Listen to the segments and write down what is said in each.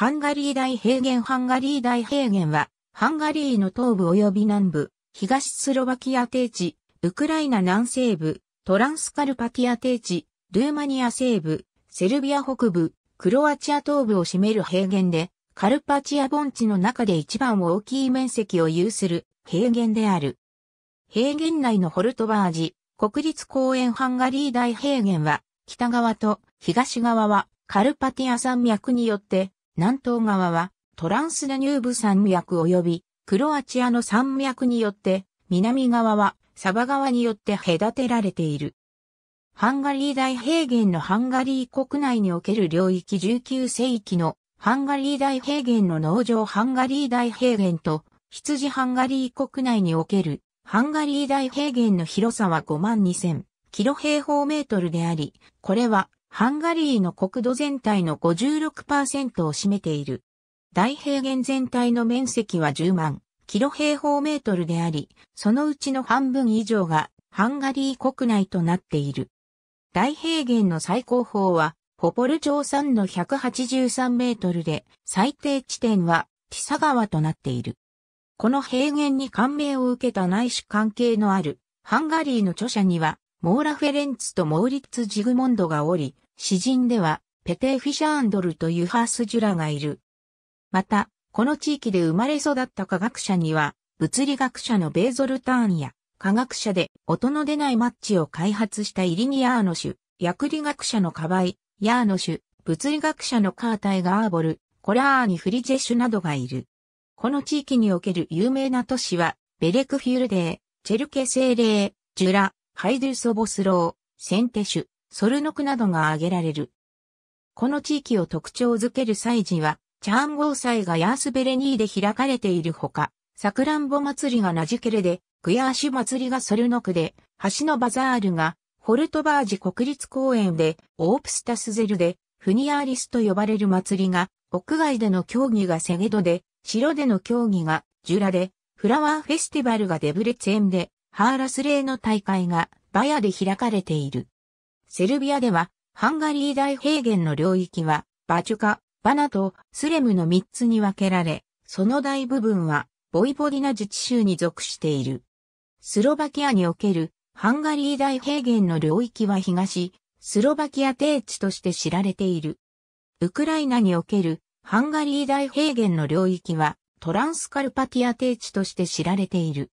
ハンガリー大平原ハンガリー大平原は、ハンガリーの東部及び南部、東スロバキア低地、ウクライナ南西部、トランスカルパティア低地、ルーマニア西部、セルビア北部、クロアチア東部を占める平原で、カルパチア盆地の中で一番大きい面積を有する平原である。平原内のホルトバージ、国立公園ハンガリー大平原は、北側と東側はカルパティア山脈によって南東側はトランスダニューブ山脈及びクロアチアの山脈によって、南側はサバ川によって隔てられている。ハンガリー大平原のハンガリー国内における領域19世紀のハンガリー大平原の農場ハンガリー大平原と羊ハンガリー国内におけるハンガリー大平原の広さは5万2000キロ平方メートルであり、これはハンガリーの国土全体の56%を占めている。大平原全体の面積は10万キロ平方メートルであり、そのうちの半分以上がハンガリー国内となっている。大平原の最高峰は、ポポル町山の183メートルで、最低地点は、ティサ川となっている。この平原に感銘を受けた内視関係のある、ハンガリーの著者には、モーラ・フェレンツとモーリッツ・ジグモンドがおり、詩人では、ペテー・フィシャーンドルとユハース・ジュラがいる。また、この地域で生まれ育った科学者には、物理学者のベーゾルターンや、科学者で音の出ないマッチを開発したイリニアーノシュ、薬理学者のカバイ、ヤーノシュ、物理学者のカータイガーボル、コラーニ・フリジェシュなどがいる。この地域における有名な都市は、ベレクフィールデー、チェルケセーレー、ジュラ、ハイドゥソボスロー、センテシュ、ソルノクなどが挙げられる。この地域を特徴づける祭事は、チャーンゴー祭がヤースベレニーで開かれているほか、サクランボ祭りがナジケレで、クヤーシュ祭りがソルノクで、橋のバザールが、ホルトバージ国立公園で、オープスタスゼルで、フニアーリスと呼ばれる祭りが、屋外での競技がセゲドで、城での競技が、ジュラで、フラワーフェスティバルがデブレツエンで、ハーラスレーの大会がバヤで開かれている。セルビアでは、ハンガリー大平原の領域は、バチュカ、バナとスレムの3つに分けられ、その大部分は、ボイボディナ自治州に属している。スロバキアにおける、ハンガリー大平原の領域は東、スロバキア定地として知られている。ウクライナにおける、ハンガリー大平原の領域は、トランスカルパティア定地として知られている。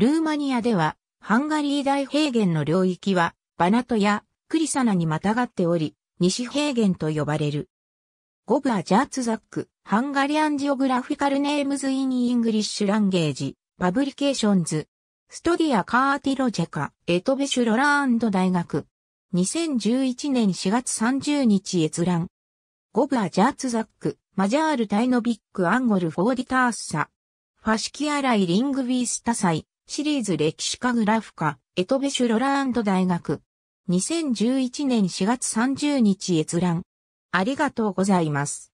ルーマニアでは、ハンガリー大平原の領域は、バナトやクリサナにまたがっており、西平原と呼ばれる。ゴブアジャーツザック、ハンガリアンジオグラフィカルネームズインイングリッシュランゲージ、パブリケーションズ、ストディアカーティロジェカ、エトベシュロラーンド大学。2011年4月30日閲覧。ゴブアジャーツザック、マジャールタイノビックアンゴルフォーディターッサ。ファシキアライリングビースタサイ。シリーズ歴史家グラフ家、エトベシュ・ロラーンド大学。2011年4月30日閲覧。ありがとうございます。